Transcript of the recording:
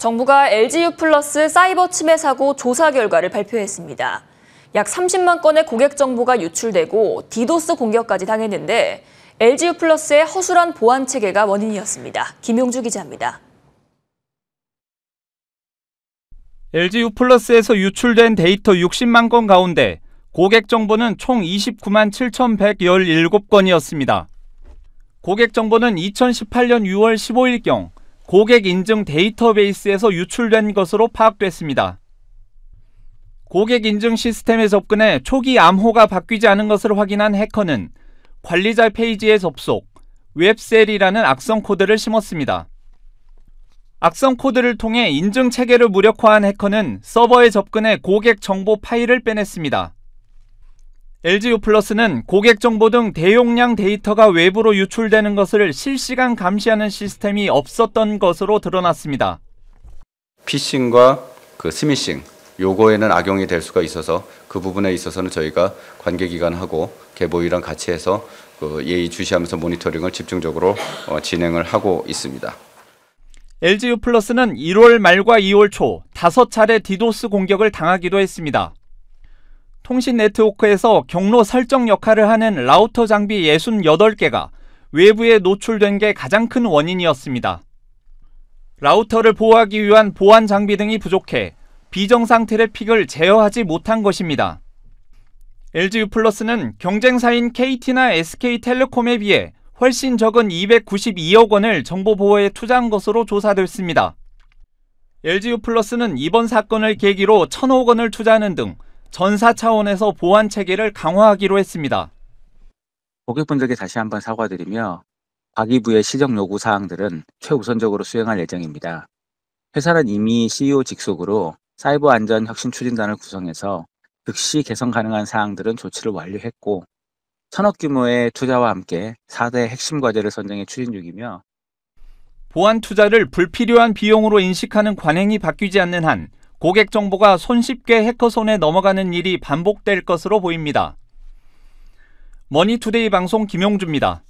정부가 LGU 플러스 사이버 침해 사고 조사 결과를 발표했습니다. 약 30만 건의 고객 정보가 유출되고 디도스 공격까지 당했는데 LGU 플러스의 허술한 보안 체계가 원인이었습니다. 김용주 기자입니다. LGU 플러스에서 유출된 데이터 60만 건 가운데 고객 정보는 총 29만 7,117건이었습니다. 고객 정보는 2018년 6월 15일경 고객 인증 데이터베이스에서 유출된 것으로 파악됐습니다. 고객 인증 시스템에 접근해 초기 암호가 바뀌지 않은 것을 확인한 해커는 관리자 페이지에 접속, 웹셀이라는 악성 코드를 심었습니다. 악성 코드를 통해 인증 체계를 무력화한 해커는 서버에 접근해 고객 정보 파일을 빼냈습니다. LGU 플러스는 고객 정보 등 대용량 데이터가 외부로 유출되는 것을 실시간 감시하는 시스템이 없었던 것으로 드러났습니다. 피싱과 그 스미싱 요거에는 악용이 될 수가 있어서 그 부분에 있어서는 저희가 관계기관하고 개보이랑 같이 해서 그 예의 주시하면서 모니터링을 집중적으로 어, 진행을 하고 있습니다. LGU 플러스는 1월 말과 2월 초 5차례 디도스 공격을 당하기도 했습니다. 통신 네트워크에서 경로 설정 역할을 하는 라우터 장비 68개가 외부에 노출된 게 가장 큰 원인이었습니다. 라우터를 보호하기 위한 보안 장비 등이 부족해 비정상 트래픽을 제어하지 못한 것입니다. LG U+는 플러스 경쟁사인 KT나 SK텔레콤에 비해 훨씬 적은 292억 원을 정보 보호에 투자한 것으로 조사됐습니다. LG U+는 플러스 이번 사건을 계기로 1,000억 원을 투자하는 등 전사 차원에서 보안 체계를 강화하기로 했습니다. 고객분들께 다시 한번 사과드리며 과기부의 시정 요구 사항들은 최우선적으로 수행할 예정입니다. 회사는 이미 CEO 직속으로 사이버 안전 혁신 추진단을 구성해서 즉시 개선 가능한 사항들은 조치를 완료했고 천억 규모의 투자와 함께 4대 핵심 과제를 선정해 추진 중이며 보안 투자를 불필요한 비용으로 인식하는 관행이 바뀌지 않는 한 고객 정보가 손쉽게 해커 손에 넘어가는 일이 반복될 것으로 보입니다. 머니투데이 방송 김용주입니다.